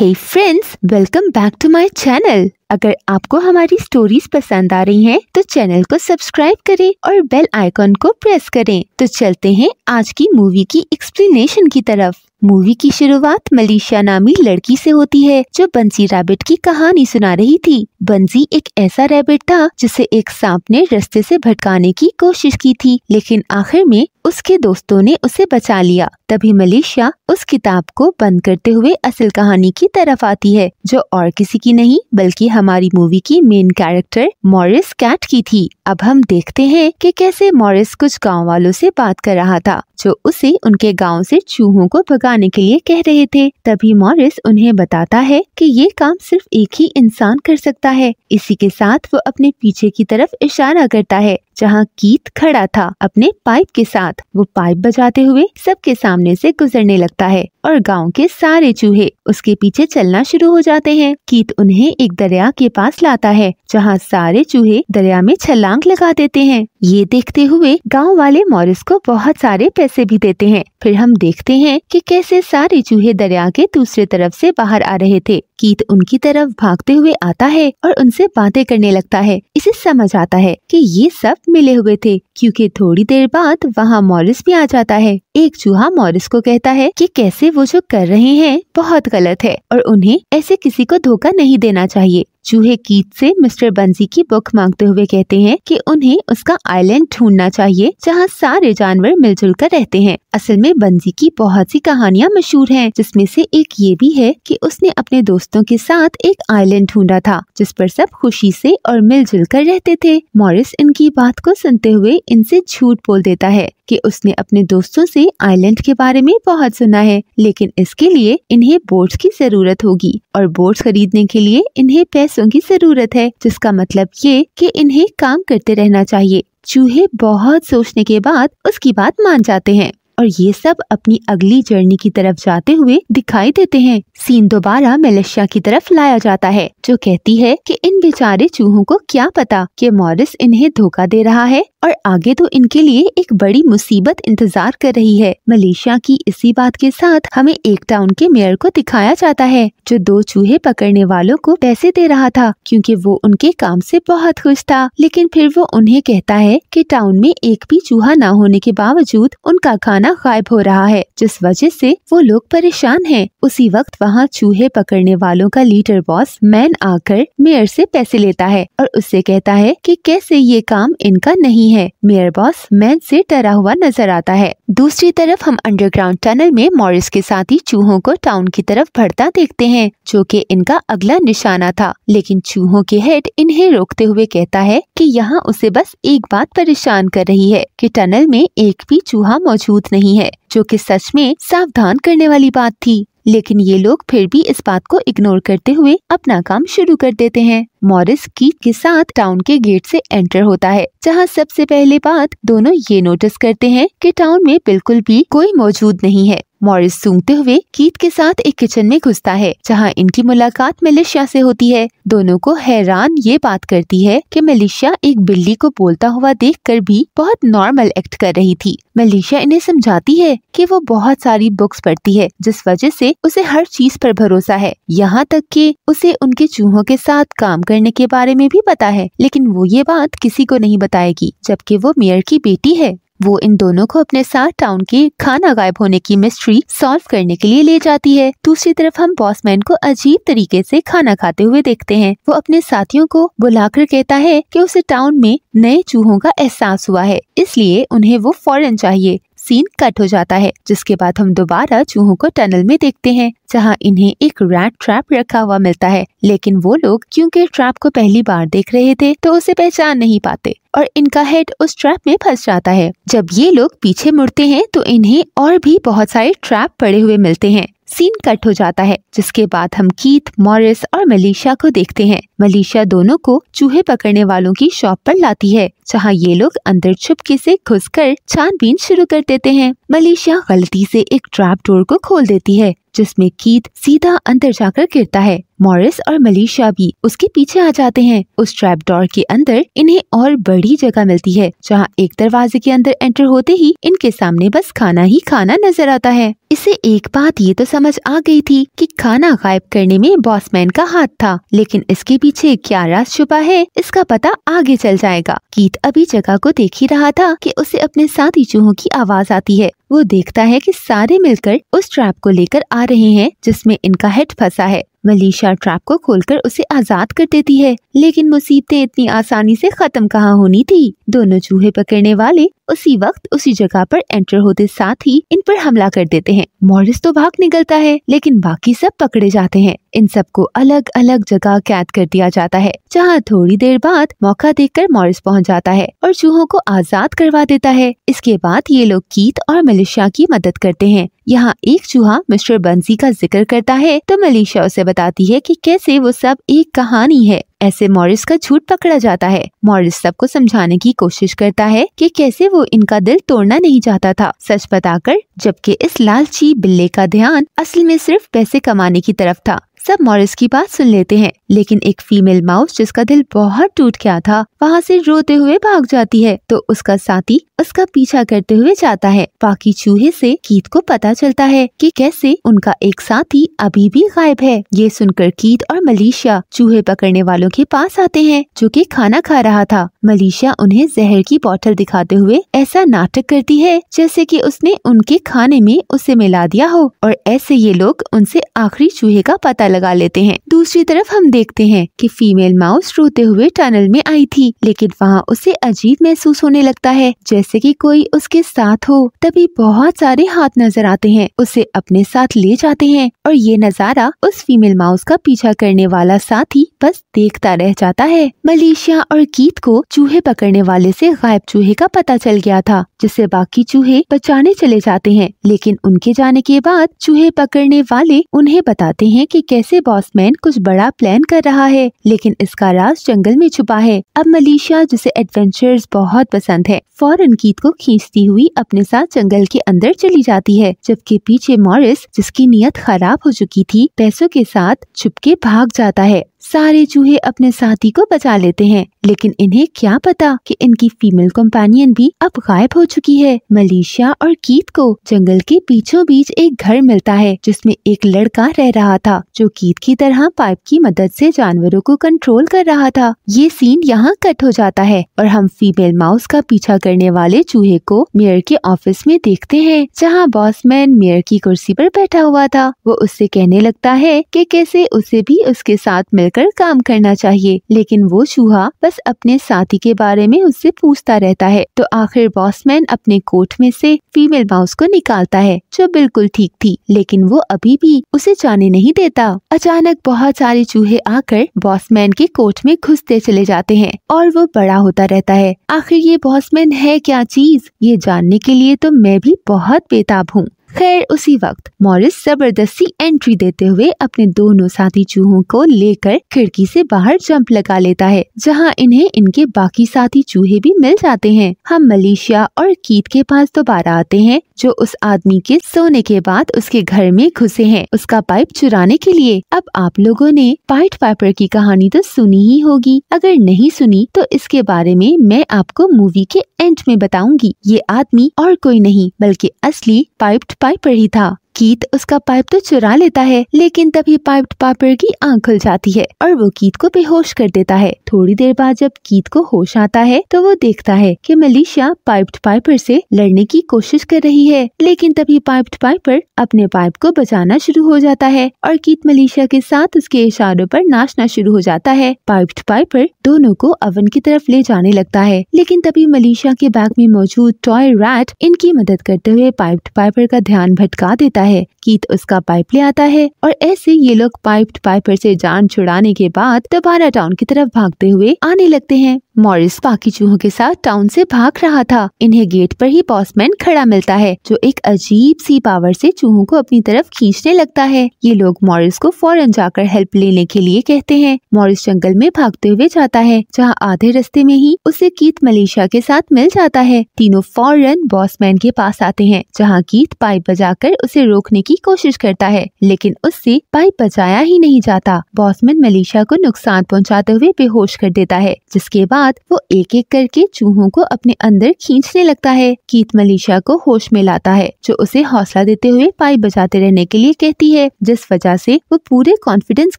Hey friends welcome back to my channel अगर आपको हमारी स्टोरीज पसंद आ रही हैं तो चैनल को सब्सक्राइब करें और बेल आइकॉन को प्रेस करें तो चलते हैं आज की मूवी की एक्सप्लेनेशन की तरफ मूवी की शुरुआत मलेशिया नामी लड़की से होती है जो बंसी रैबिट की कहानी सुना रही थी बंसी एक ऐसा रैबिट था जिसे एक सांप ने रस्ते से भटकाने की कोशिश की थी लेकिन आखिर में उसके दोस्तों ने उसे बचा लिया तभी मलेशिया उस किताब को बंद करते हुए असल कहानी की तरफ आती है जो और किसी की नहीं बल्कि हमारी मूवी की मेन कैरेक्टर मॉरिस कैट की थी अब हम देखते हैं कि कैसे मॉरिस कुछ गांव वालों से बात कर रहा था जो उसे उनके गांव से चूहों को भगाने के लिए कह रहे थे तभी मॉरिस उन्हें बताता है कि ये काम सिर्फ एक ही इंसान कर सकता है इसी के साथ वो अपने पीछे की तरफ इशारा करता है जहाँ कीत खड़ा था अपने पाइप के साथ वो पाइप बजाते हुए सबके सामने से गुजरने लगता है और गांव के सारे चूहे उसके पीछे चलना शुरू हो जाते हैं कीत उन्हें एक दरिया के पास लाता है जहाँ सारे चूहे दरिया में छलांग लगा देते हैं ये देखते हुए गाँव वाले मॉरिस को बहुत सारे पैसे भी देते हैं फिर हम देखते हैं कि कैसे सारे चूहे दरिया के दूसरे तरफ से बाहर आ रहे थे कीत उनकी तरफ भागते हुए आता है और उनसे बातें करने लगता है इसे समझ आता है कि ये सब मिले हुए थे क्योंकि थोड़ी देर बाद वहाँ मॉरिस भी आ जाता है एक चूहा मॉरिस को कहता है कि कैसे वो जो कर रहे हैं बहुत गलत है और उन्हें ऐसे किसी को धोखा नहीं देना चाहिए चूहे कीट से मिस्टर बंजी की बुक मांगते हुए कहते हैं कि उन्हें उसका आइलैंड ढूंढना चाहिए जहां सारे जानवर मिलजुल कर रहते हैं असल में बंजी की बहुत सी कहानियां मशहूर हैं जिसमें से एक ये भी है कि उसने अपने दोस्तों के साथ एक आइलैंड ढूंढा था जिस पर सब खुशी से और मिलजुल कर रहते थे मॉरिस इनकी बात को सुनते हुए इनसे झूठ बोल देता है कि उसने अपने दोस्तों से आइलैंड के बारे में बहुत सुना है लेकिन इसके लिए इन्हें बोट्स की जरूरत होगी और बोट्स खरीदने के लिए इन्हें पैसे पैसों की जरूरत है जिसका मतलब ये कि इन्हें काम करते रहना चाहिए चूहे बहुत सोचने के बाद उसकी बात मान जाते हैं और ये सब अपनी अगली जर्नी की तरफ जाते हुए दिखाई देते हैं सीन दोबारा मेलेशिया की तरफ लाया जाता है जो कहती है कि इन बेचारे चूहों को क्या पता कि मॉरिस इन्हें धोखा दे रहा है और आगे तो इनके लिए एक बड़ी मुसीबत इंतजार कर रही है मलेशिया की इसी बात के साथ हमें एक टाउन के मेयर को दिखाया जाता है जो दो चूहे पकड़ने वालों को पैसे दे रहा था क्योंकि वो उनके काम से बहुत खुश था लेकिन फिर वो उन्हें कहता है कि टाउन में एक भी चूहा न होने के बावजूद उनका खाना खाना गायब हो रहा है जिस वजह से वो लोग परेशान हैं। उसी वक्त वहाँ चूहे पकड़ने वालों का लीडर बॉस मैन आकर मेयर से पैसे लेता है और उससे कहता है कि कैसे ये काम इनका नहीं है मेयर बॉस मैन से डरा हुआ नजर आता है दूसरी तरफ हम अंडरग्राउंड टनल में मॉरिस के साथ ही चूहों को टाउन की तरफ बढ़ता देखते हैं जो कि इनका अगला निशाना था लेकिन चूहों के हेड इन्हें रोकते हुए कहता है कि यहाँ उसे बस एक बात परेशान कर रही है कि टनल में एक भी चूहा मौजूद नहीं नहीं है जो कि सच में सावधान करने वाली बात थी लेकिन ये लोग फिर भी इस बात को इग्नोर करते हुए अपना काम शुरू कर देते हैं मॉरिस की के साथ टाउन के गेट से एंटर होता है जहां सबसे पहले बात दोनों ये नोटिस करते हैं कि टाउन में बिल्कुल भी कोई मौजूद नहीं है मॉरिस सूंघते हुए कीत के साथ एक किचन में घुसता है जहाँ इनकी मुलाकात मलिशिया से होती है दोनों को हैरान ये बात करती है कि मलिशिया एक बिल्ली को बोलता हुआ देखकर भी बहुत नॉर्मल एक्ट कर रही थी मलिशिया इन्हें समझाती है कि वो बहुत सारी बुक्स पढ़ती है जिस वजह से उसे हर चीज पर भरोसा है यहाँ तक कि उसे उनके चूहों के साथ काम करने के बारे में भी पता है लेकिन वो ये बात किसी को नहीं बताएगी जबकि वो मेयर की बेटी है वो इन दोनों को अपने साथ टाउन की खाना गायब होने की मिस्ट्री सॉल्व करने के लिए ले जाती है दूसरी तरफ हम बॉसमैन को अजीब तरीके से खाना खाते हुए देखते हैं वो अपने साथियों को बुलाकर कहता है कि उसे टाउन में नए चूहों का एहसास हुआ है इसलिए उन्हें वो फौरन चाहिए सीन कट हो जाता है जिसके बाद हम दोबारा चूहों को टनल में देखते हैं जहां इन्हें एक रैट ट्रैप रखा हुआ मिलता है लेकिन वो लोग क्योंकि ट्रैप को पहली बार देख रहे थे तो उसे पहचान नहीं पाते और इनका हेड उस ट्रैप में फंस जाता है जब ये लोग पीछे मुड़ते हैं तो इन्हें और भी बहुत सारे ट्रैप पड़े हुए मिलते हैं सीन कट हो जाता है जिसके बाद हम कीथ मॉरिस और मलिशा को देखते हैं मलेशिया दोनों को चूहे पकड़ने वालों की शॉप पर लाती है जहाँ ये लोग अंदर छुपके से घुसकर छानबीन शुरू कर देते हैं मलेशिया गलती से एक ट्रैप डोर को खोल देती है जिसमें कीत सीधा अंदर जाकर गिरता है मॉरिस और मलेशिया भी उसके पीछे आ जाते हैं उस ट्रैप डोर के अंदर इन्हें और बड़ी जगह मिलती है जहाँ एक दरवाजे के अंदर एंटर होते ही इनके सामने बस खाना ही खाना नजर आता है इसे एक बात ये तो समझ आ गई थी कि खाना गायब करने में बॉसमैन का हाथ था लेकिन इसके पीछे क्या राज छुपा है इसका पता आगे चल जाएगा कीत अभी जगह को देख ही रहा था कि उसे अपने साथी चूहों की आवाज आती है वो देखता है कि सारे मिलकर उस ट्रैप को लेकर आ रहे हैं जिसमें इनका हेड फंसा है मलिशा ट्रैप को खोलकर उसे आजाद कर देती है लेकिन मुसीबतें इतनी आसानी से खत्म कहाँ होनी थी दोनों चूहे पकड़ने वाले उसी वक्त उसी जगह पर एंटर होते साथ ही इन पर हमला कर देते हैं मॉरिस तो भाग निकलता है लेकिन बाकी सब पकड़े जाते हैं इन सबको अलग अलग जगह कैद कर दिया जाता है जहाँ थोड़ी देर बाद मौका कर मॉरिस पहुँच जाता है और चूहों को आजाद करवा देता है इसके बाद ये लोग कीत और मिल मलिशा की मदद करते हैं यहाँ एक चूहा मिस्टर बंसी का जिक्र करता है तो मलिशा उसे बताती है कि कैसे वो सब एक कहानी है ऐसे मॉरिस का झूठ पकड़ा जाता है मॉरिस सबको समझाने की कोशिश करता है कि कैसे वो इनका दिल तोड़ना नहीं चाहता था सच बताकर जबकि इस लालची बिल्ले का ध्यान असल में सिर्फ पैसे कमाने की तरफ था सब मॉरिस की बात सुन लेते हैं लेकिन एक फीमेल माउस जिसका दिल बहुत टूट गया था वहाँ से रोते हुए भाग जाती है तो उसका साथी उसका पीछा करते हुए जाता है बाकी चूहे से कीत को पता चलता है कि कैसे उनका एक साथी अभी भी गायब है ये सुनकर कीत और मलेशिया चूहे पकड़ने वालों के पास आते हैं जो कि खाना खा रहा था मलेशिया उन्हें जहर की बोतल दिखाते हुए ऐसा नाटक करती है जैसे कि उसने उनके खाने में उसे मिला दिया हो और ऐसे ये लोग उनसे आखिरी चूहे का पता लगा लेते हैं दूसरी तरफ हम देखते हैं कि फीमेल माउस रोते हुए टनल में आई थी लेकिन वहाँ उसे अजीब महसूस होने लगता है जैसे जैसे कि कोई उसके साथ हो तभी बहुत सारे हाथ नजर आते हैं उसे अपने साथ ले जाते हैं और ये नज़ारा उस फीमेल माउस का पीछा करने वाला साथी बस देखता रह जाता है मलेशिया और गीत को चूहे पकड़ने वाले से गायब चूहे का पता चल गया था जिससे बाकी चूहे बचाने चले जाते हैं लेकिन उनके जाने के बाद चूहे पकड़ने वाले उन्हें बताते हैं कि कैसे बॉसमैन कुछ बड़ा प्लान कर रहा है लेकिन इसका राज जंगल में छुपा है अब मलेशिया जिसे एडवेंचर्स बहुत पसंद है फौरन गीत को खींचती हुई अपने साथ जंगल के अंदर चली जाती है जबकि पीछे मॉरिस जिसकी नीयत खराब हो चुकी थी पैसों के साथ छुपके भाग जाता है सारे चूहे अपने साथी को बचा लेते हैं लेकिन इन्हें क्या पता कि इनकी फीमेल कंपेनियन भी अब गायब हो चुकी है मलेशिया और कीत को जंगल के बीचों बीच एक घर मिलता है जिसमें एक लड़का रह रहा था जो कीत की तरह पाइप की मदद से जानवरों को कंट्रोल कर रहा था ये सीन यहाँ कट हो जाता है और हम फीमेल माउस का पीछा करने वाले चूहे को मेयर के ऑफिस में देखते हैं जहाँ बॉसमैन मेयर की कुर्सी पर बैठा हुआ था वो उससे कहने लगता है कि कैसे उसे भी उसके साथ मिल मिलकर काम करना चाहिए लेकिन वो चूहा बस अपने साथी के बारे में उससे पूछता रहता है तो आखिर बॉसमैन अपने कोट में से फीमेल माउस को निकालता है जो बिल्कुल ठीक थी लेकिन वो अभी भी उसे जाने नहीं देता अचानक बहुत सारे चूहे आकर बॉसमैन के कोट में घुसते चले जाते हैं और वो बड़ा होता रहता है आखिर ये बॉसमैन है क्या चीज ये जानने के लिए तो मैं भी बहुत बेताब हूँ खैर उसी वक्त मॉरिस जबरदस्ती एंट्री देते हुए अपने दोनों साथी चूहों को लेकर खिड़की से बाहर जंप लगा लेता है जहां इन्हें इनके बाकी साथी चूहे भी मिल जाते हैं हम मलेशिया और कीत के पास दोबारा आते हैं जो उस आदमी के सोने के बाद उसके घर में घुसे हैं उसका पाइप चुराने के लिए अब आप लोगों ने पाइट पाइपर की कहानी तो सुनी ही होगी अगर नहीं सुनी तो इसके बारे में मैं आपको मूवी के एंड में बताऊंगी ये आदमी और कोई नहीं बल्कि असली पाइप्ड पाई पर ही था कीत उसका पाइप तो चुरा लेता है लेकिन तभी पाइप पापर की आंख खुल जाती है और वो कीत को बेहोश कर देता है थोड़ी देर बाद जब कीत को होश आता है तो वो देखता है कि मलिशिया पाइप्ड पाइपर से लड़ने की कोशिश कर रही है लेकिन तभी पाइप पाइपर अपने पाइप को बचाना शुरू हो जाता है और कीत मलिशिया के साथ उसके इशारों पर नाचना शुरू हो जाता है पाइप्ड पाइपर दोनों को अवन की तरफ ले जाने लगता है लेकिन तभी मलिशिया के बैग में मौजूद टॉय रैट इनकी मदद करते हुए पाइप पाइपर का ध्यान भटका देता है है कीत उसका पाइप ले आता है और ऐसे ये लोग पाइप पाइपर से जान छुड़ाने के बाद दोबारा टाउन की तरफ भागते हुए आने लगते हैं मॉरिस बाकी चूहों के साथ टाउन से भाग रहा था इन्हें गेट पर ही बॉसमैन खड़ा मिलता है जो एक अजीब सी पावर से चूहों को अपनी तरफ खींचने लगता है ये लोग मॉरिस को फौरन जाकर हेल्प लेने के लिए कहते हैं मॉरिस जंगल में भागते हुए जाता है जहाँ आधे रास्ते में ही उसे कीत मलेशिया के साथ मिल जाता है तीनों फौरन बॉसमैन के पास आते हैं जहाँ कीत पाइप बजा उसे रोक रोकने की कोशिश करता है लेकिन उससे पाइप बचाया ही नहीं जाता बॉसमैन मलिशा को नुकसान पहुंचाते हुए बेहोश कर देता है जिसके बाद वो एक एक करके चूहों को अपने अंदर खींचने लगता है कीत मलिशा को होश में लाता है जो उसे हौसला देते हुए पाइप बचाते रहने के लिए कहती है जिस वजह से वो पूरे कॉन्फिडेंस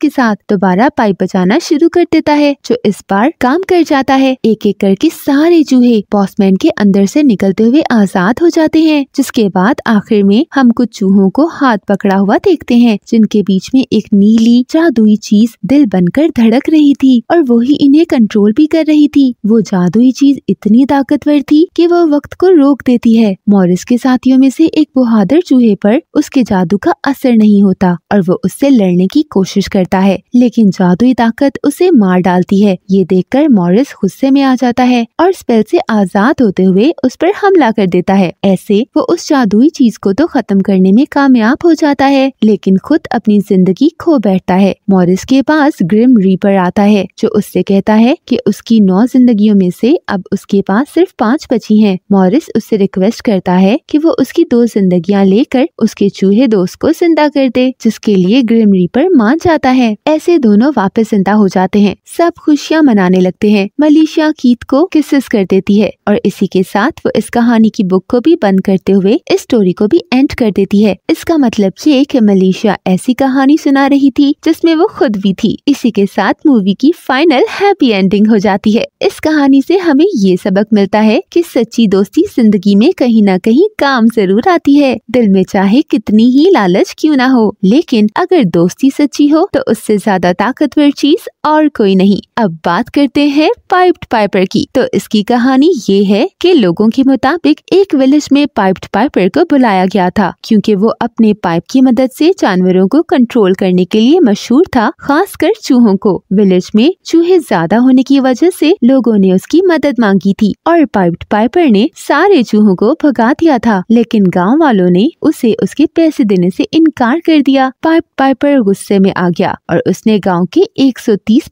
के साथ दोबारा पाइप बचाना शुरू कर देता है जो इस बार काम कर जाता है एक एक करके सारे चूहे बॉसमैन के अंदर से निकलते हुए आजाद हो जाते हैं जिसके बाद आखिर में हम कुछ चूहों लोगों को हाथ पकड़ा हुआ देखते हैं जिनके बीच में एक नीली जादुई चीज दिल बनकर धड़क रही थी और वो ही इन्हें कंट्रोल भी कर रही थी वो जादुई चीज इतनी ताकतवर थी कि वह वक्त को रोक देती है मॉरिस के साथियों में से एक बहादुर चूहे पर उसके जादू का असर नहीं होता और वो उससे लड़ने की कोशिश करता है लेकिन जादुई ताकत उसे मार डालती है ये कर मॉरिस गुस्से में आ जाता है और स्पेल से आजाद होते हुए उस पर हमला कर देता है ऐसे वो उस जादुई चीज को तो खत्म करने में कामयाब हो जाता है लेकिन खुद अपनी जिंदगी खो बैठता है मॉरिस के पास ग्रिम रीपर आता है जो उससे कहता है कि उसकी नौ जिंदगियों में से अब उसके पास सिर्फ पाँच बची हैं। मॉरिस उससे रिक्वेस्ट करता है कि वो उसकी दो जिंदगियां लेकर उसके चूहे दोस्त को जिंदा कर दे जिसके लिए ग्रिम रीपर मान जाता है ऐसे दोनों वापस जिंदा हो जाते हैं सब खुशियाँ मनाने लगते हैं मलिशिया कीत को किसिस कर देती है और इसी के साथ वो इस कहानी की बुक को भी बंद करते हुए इस स्टोरी को भी एंड कर देती है इसका मतलब ये कि मलेशिया ऐसी कहानी सुना रही थी जिसमें वो खुद भी थी इसी के साथ मूवी की फाइनल हैप्पी एंडिंग हो जाती है इस कहानी से हमें ये सबक मिलता है कि सच्ची दोस्ती जिंदगी में कहीं ना कहीं काम जरूर आती है दिल में चाहे कितनी ही लालच क्यों ना हो लेकिन अगर दोस्ती सच्ची हो तो उससे ज्यादा ताकतवर चीज और कोई नहीं अब बात करते हैं पाइप्ड पाइपर की तो इसकी कहानी ये है की लोगों के मुताबिक एक विलेज में पाइप्ड पाइपर को बुलाया गया था क्यूँकी वो अपने पाइप की मदद से जानवरों को कंट्रोल करने के लिए मशहूर था खासकर चूहों को विलेज में चूहे ज्यादा होने की वजह से लोगों ने उसकी मदद मांगी थी और पाइप्ड पाइपर ने सारे चूहों को भगा दिया था लेकिन गाँव वालों ने उसे उसके पैसे देने से इनकार कर दिया पाइप पाइपर गुस्से में आ गया और उसने गाँव के एक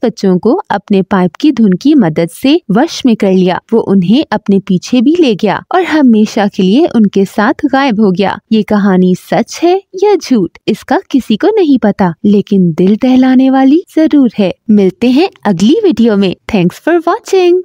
बच्चों को अपने पाइप की धुन की मदद से वश में कर लिया वो उन्हें अपने पीछे भी ले गया और हमेशा के लिए उनके साथ गायब हो गया ये कहानी सच सच है या झूठ इसका किसी को नहीं पता लेकिन दिल दहलाने वाली जरूर है मिलते हैं अगली वीडियो में थैंक्स फॉर वॉचिंग